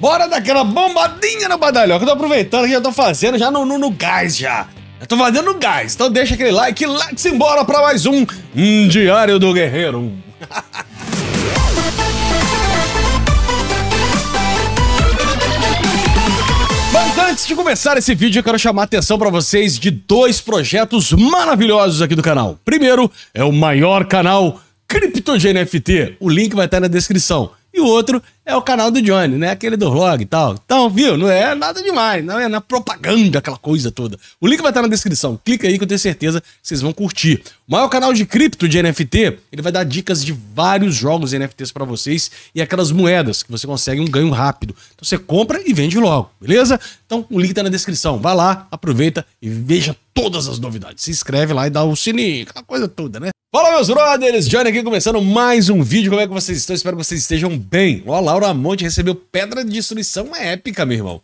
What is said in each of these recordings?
Bora daquela bombadinha no badalhoca. Eu tô aproveitando que já tô fazendo já no, no, no gás já. Já tô fazendo no gás. Então deixa aquele like e se embora pra mais um, hum, Diário do Guerreiro. antes de começar esse vídeo, eu quero chamar a atenção para vocês de dois projetos maravilhosos aqui do canal. Primeiro é o maior canal Cripto NFT. O link vai estar na descrição. E o outro é o canal do Johnny, né? Aquele do vlog e tal. Então, viu? Não é nada demais, não é na propaganda, aquela coisa toda. O link vai estar na descrição. Clica aí que eu tenho certeza que vocês vão curtir. O maior canal de cripto de NFT, ele vai dar dicas de vários jogos NFTs para vocês e aquelas moedas que você consegue um ganho rápido. Então você compra e vende logo, beleza? Então o link tá na descrição. Vai lá, aproveita e veja todas as novidades. Se inscreve lá e dá o sininho, aquela coisa toda, né? Fala meus brothers, Johnny aqui começando mais um vídeo. Como é que vocês estão? Espero que vocês estejam bem. Olá Laura Monte recebeu pedra de destruição épica, meu irmão.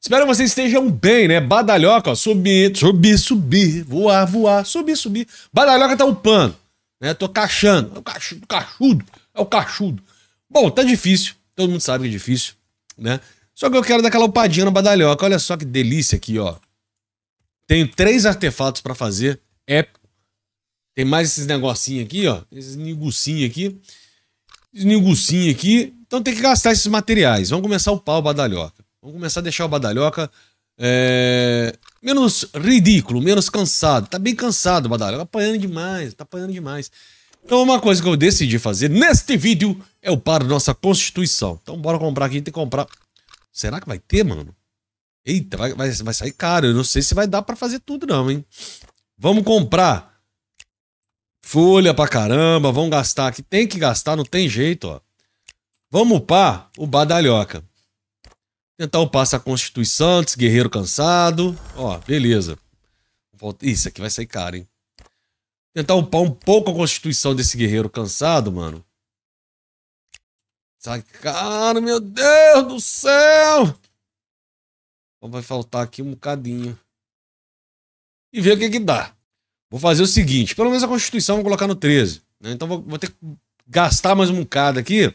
Espero que vocês estejam bem, né? Badalhoca, ó, subir, subir, subir, voar, voar, subir, subir. Badalhoca tá upando, né? Tô cachando, é o cachudo, cachudo, é o cachudo. Bom, tá difícil, todo mundo sabe que é difícil, né? Só que eu quero dar aquela upadinha na badalhoca, olha só que delícia aqui, ó. Tenho três artefatos para fazer, épico. Tem mais esses negocinhos aqui, ó, esses nigucinhos aqui esningucinha aqui. Então tem que gastar esses materiais. Vamos começar a upar o Badalhoca. Vamos começar a deixar o Badalhoca é, menos ridículo, menos cansado. Tá bem cansado o Badalhoca, tá apanhando demais, tá apanhando demais. Então uma coisa que eu decidi fazer neste vídeo é upar nossa constituição. Então bora comprar aqui, tem que comprar... Será que vai ter, mano? Eita, vai, vai, vai sair caro. Eu não sei se vai dar para fazer tudo não, hein? Vamos comprar Folha pra caramba, vão gastar aqui. Tem que gastar, não tem jeito, ó. Vamos upar o Badalhoca. Tentar upar essa Constituição antes, Guerreiro Cansado. Ó, beleza. Isso aqui vai sair caro, hein? Tentar upar um pouco a Constituição desse Guerreiro Cansado, mano. Sai caro, meu Deus do céu! Então vai faltar aqui um bocadinho. E ver o que que dá. Vou fazer o seguinte, pelo menos a Constituição vou colocar no 13. Né? Então vou, vou, ter que gastar mais um bocado aqui.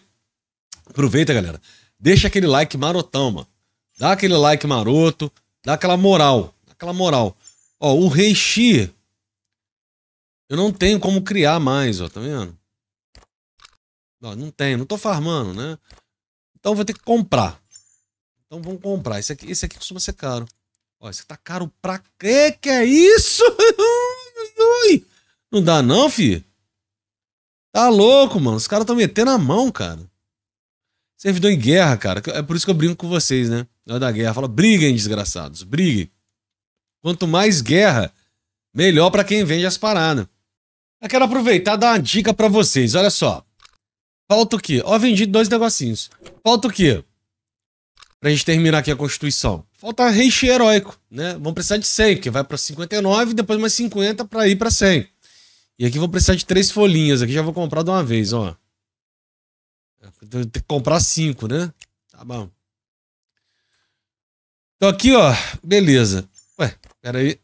Aproveita, galera. Deixa aquele like marotão, mano. Dá aquele like maroto, dá aquela moral, dá aquela moral. Ó, o Rei Xi, eu não tenho como criar mais, ó, tá vendo? Ó, não tenho, não tô farmando, né? Então vou ter que comprar. Então vamos comprar. Esse aqui, esse aqui costuma ser caro. Ó, esse aqui tá caro pra quê? Que é isso? Ui, não dá não, fi. Tá louco, mano. Os caras estão metendo a mão, cara. Servidor em guerra, cara. É por isso que eu brinco com vocês, né? Na da guerra. Fala, briguem, desgraçados. Briguem. Quanto mais guerra, melhor para quem vende as paradas. Eu quero aproveitar e dar uma dica para vocês. Olha só. Falta o quê? Ó, vendi dois negocinhos. Falta o quê? Pra gente terminar aqui a Constituição falta recheio heróico, né? Vão precisar de 100, porque vai para 59 depois mais 50 para ir para 100. E aqui vou precisar de três folhinhas, aqui já vou comprar de uma vez, ó. Tem que comprar cinco, né? Tá bom. Então aqui, ó, beleza. Ué, peraí.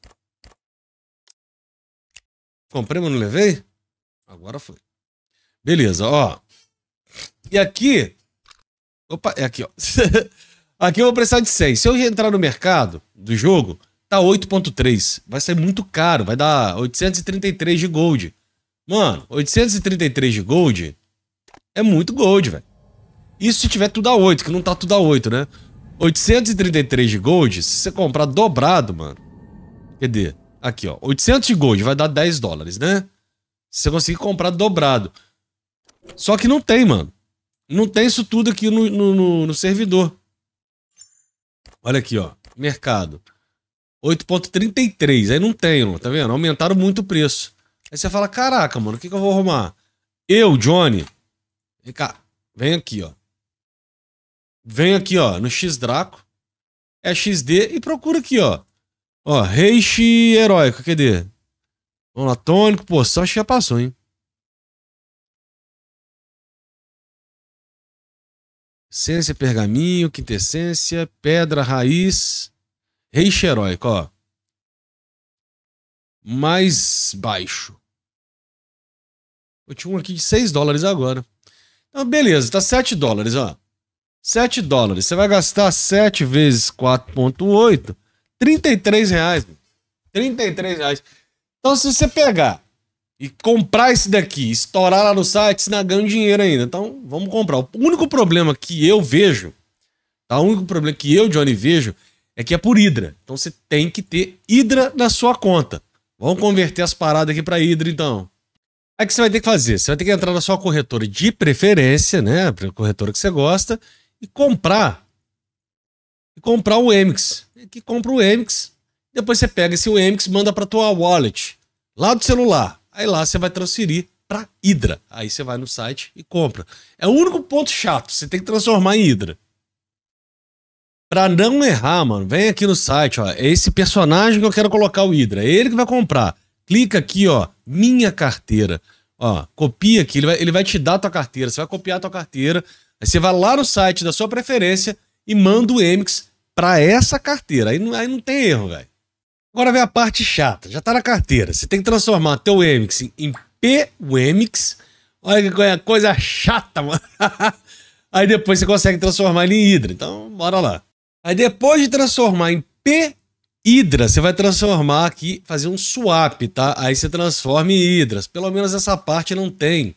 Comprei, mas não levei? Agora foi. Beleza, ó. E aqui... Opa, é aqui, ó. Aqui eu vou precisar de 6. Se eu entrar no mercado do jogo, tá 8.3. Vai ser muito caro, vai dar 833 de gold. Mano, 833 de gold é muito gold, velho. Isso se tiver tudo a 8, que não tá tudo a 8, né? 833 de gold, se você comprar dobrado, mano. Cadê? Aqui, ó. 800 de gold vai dar 10 dólares, né? Se você conseguir comprar dobrado. Só que não tem, mano. Não tem isso tudo aqui no, no, no, no servidor. Olha aqui, ó. Mercado. 8,33. Aí não tem, tá vendo? Aumentaram muito o preço. Aí você fala: caraca, mano, o que, que eu vou arrumar? Eu, Johnny. Vem cá. Vem aqui, ó. Vem aqui, ó, no X-Draco. É XD e procura aqui, ó. Ó, Reishi Heróico, cadê? Vamos lá, tônico, poção, acho que já passou, hein? essência, pergaminho, quintessência, pedra, raiz, reiche heróico, ó. Mais baixo. Eu tinha um aqui de 6 dólares agora. Então, beleza, tá 7 dólares, ó. 7 dólares. Você vai gastar 7 vezes 4,8, 33 reais. 33 reais. Então, se você pegar e comprar esse daqui, estourar lá no site, você não ganha dinheiro ainda. Então, vamos comprar. O único problema que eu vejo, tá? o único problema que eu, Johnny, vejo é que é por Hydra. Então, você tem que ter Hydra na sua conta. Vamos converter as paradas aqui para Hydra, então. Aí o que você vai ter que fazer? Você vai ter que entrar na sua corretora de preferência, né? A corretora que você gosta, e comprar. E comprar o Emix. Que compra o Emix. Depois você pega esse Emix, manda para tua wallet. Lá do celular Aí lá você vai transferir para Hydra. Aí você vai no site e compra. É o único ponto chato, você tem que transformar em Hydra. Pra não errar, mano, vem aqui no site, ó. É esse personagem que eu quero colocar o Hydra. É ele que vai comprar. Clica aqui, ó. Minha carteira. Ó, copia aqui. Ele vai, ele vai te dar a tua carteira. Você vai copiar a tua carteira. Aí você vai lá no site da sua preferência e manda o Emix pra essa carteira. Aí aí não tem erro, velho. Agora vem a parte chata, já tá na carteira. Você tem que transformar teu Wemix em PWemix. Olha que coisa chata, mano. Aí depois você consegue transformar ele em Hydra. Então, bora lá. Aí depois de transformar em P Hydra, você vai transformar aqui, fazer um swap, tá? Aí você transforma em Hydras. Pelo menos essa parte não tem.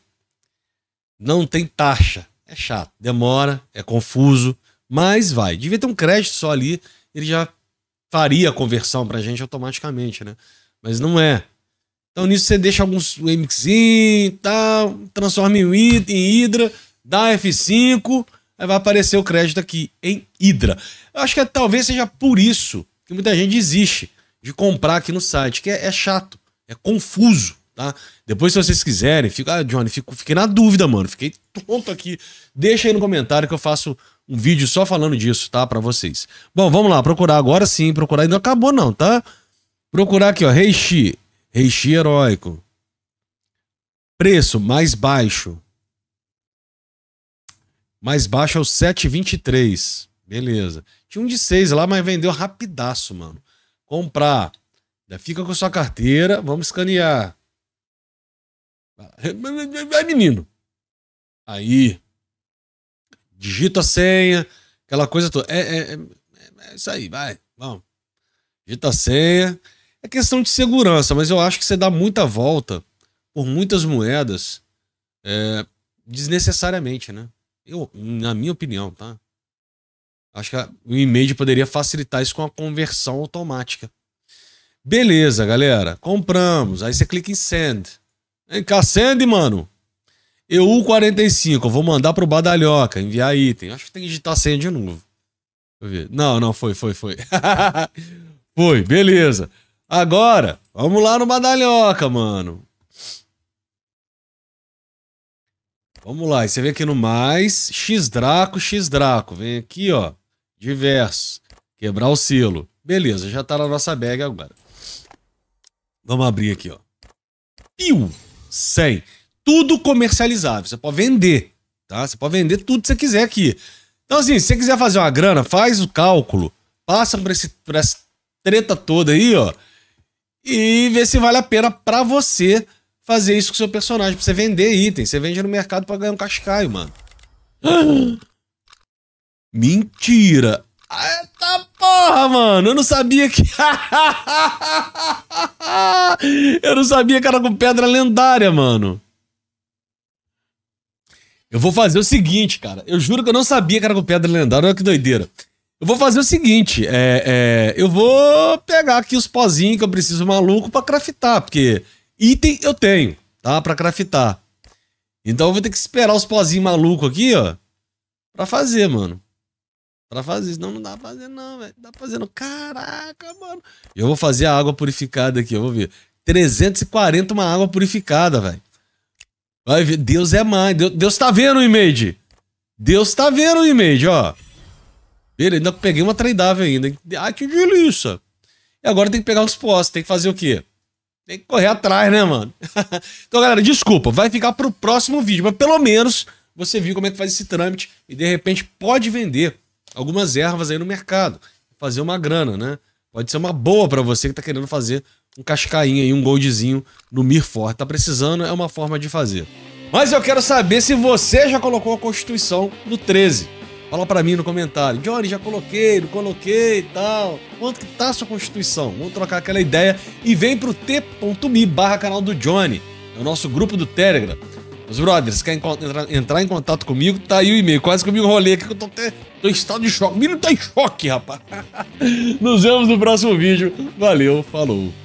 Não tem taxa. É chato, demora, é confuso, mas vai. Devia ter um crédito só ali, ele já faria a conversão pra gente automaticamente, né? Mas não é. Então nisso você deixa alguns remixinhos e tal, transforma em, em Hydra, dá F5, aí vai aparecer o crédito aqui em Hydra. Eu acho que talvez seja por isso que muita gente desiste de comprar aqui no site, que é, é chato, é confuso, tá? Depois, se vocês quiserem, fica, ah, Johnny, fico, fiquei na dúvida, mano, fiquei tonto aqui. Deixa aí no comentário que eu faço um vídeo só falando disso, tá? Para vocês. Bom, vamos lá, procurar agora sim, procurar. Ainda acabou, não, tá? Procurar aqui, ó. Reishi. Reishi heróico. Preço mais baixo. Mais baixo é o 7,23. Beleza. Tinha um de 6 lá, mas vendeu rapidaço, mano. Comprar. Já fica com sua carteira. Vamos escanear. Vai, ah, menino. Aí digita a senha, aquela coisa toda. É, é, é, é isso aí, vai, vamos. Digita a senha. É questão de segurança, mas eu acho que você dá muita volta por muitas moedas é, desnecessariamente, né? Eu, na minha opinião, tá? Acho que o e-mail poderia facilitar isso com a conversão automática. Beleza, galera. Compramos. Aí você clica em send. Vem cá, send, mano. EU45, eu vou mandar pro Badalhoca, enviar item. Acho que tem que digitar senha de novo. Não, não, foi, foi, foi. foi, beleza. Agora, vamos lá no Badalhoca, mano. Vamos lá, você vem aqui no mais, X Draco, X Draco. Vem aqui, ó, diversos, quebrar o selo. Beleza, já tá na nossa bag agora. Vamos abrir aqui, ó. Piu, 100 tudo comercializável. Você pode vender, tá? Você pode vender tudo que você quiser aqui. Então, assim, se você quiser fazer uma grana, faz o cálculo, passa por, esse, por essa treta toda aí, ó, e vê se vale a pena para você fazer isso com o seu personagem, pra você vender item. Você vende no mercado para ganhar um cascaio, mano. Mentira! Eita porra, mano! Eu não sabia que. eu não sabia que era com pedra lendária, mano. Eu vou fazer o seguinte, cara. Eu juro que eu não sabia que era com pedra lendária. Olha que doideira. Eu vou fazer o seguinte. É, é, eu vou pegar aqui os pozinhos que eu preciso maluco para craftar. Porque item eu tenho, tá? Pra craftar. Então eu vou ter que esperar os pozinhos malucos aqui, ó. Pra fazer, mano. Pra fazer. Senão não dá pra fazer, não, velho. Dá pra fazer, não. Caraca, mano. Eu vou fazer a água purificada aqui, eu vou ver. 340 uma água purificada, velho. Vai ver, Deus é mãe. Deus, Deus tá vendo o image. Deus tá vendo o image, ó. Beleza, ainda peguei uma traidável ainda. Ah, que delícia. E agora tem que pegar os postos, tem que fazer o quê? Tem que correr atrás, né, mano? então, galera, desculpa, vai ficar pro próximo vídeo, mas pelo menos você viu como é que faz esse trâmite e de repente pode vender algumas ervas aí no mercado, fazer uma grana, né? Pode ser uma boa para você que tá querendo fazer um cascainho aí, um goldzinho no Mirfort Tá precisando, é uma forma de fazer. Mas eu quero saber se você já colocou a Constituição no 13. Fala para mim no comentário. Johnny, já coloquei, não coloquei e tal. Quanto que tá a sua Constituição? Vamos trocar aquela ideia e vem pro t.me barra canal do Johnny. É o nosso grupo do Telegram. Os brothers, quer entrar em contato comigo? Tá aí o e-mail. Quase que eu me enrolei aqui que eu tô até. tô em estado de choque. O menino tá em choque, rapaz. Nos vemos no próximo vídeo. Valeu, falou.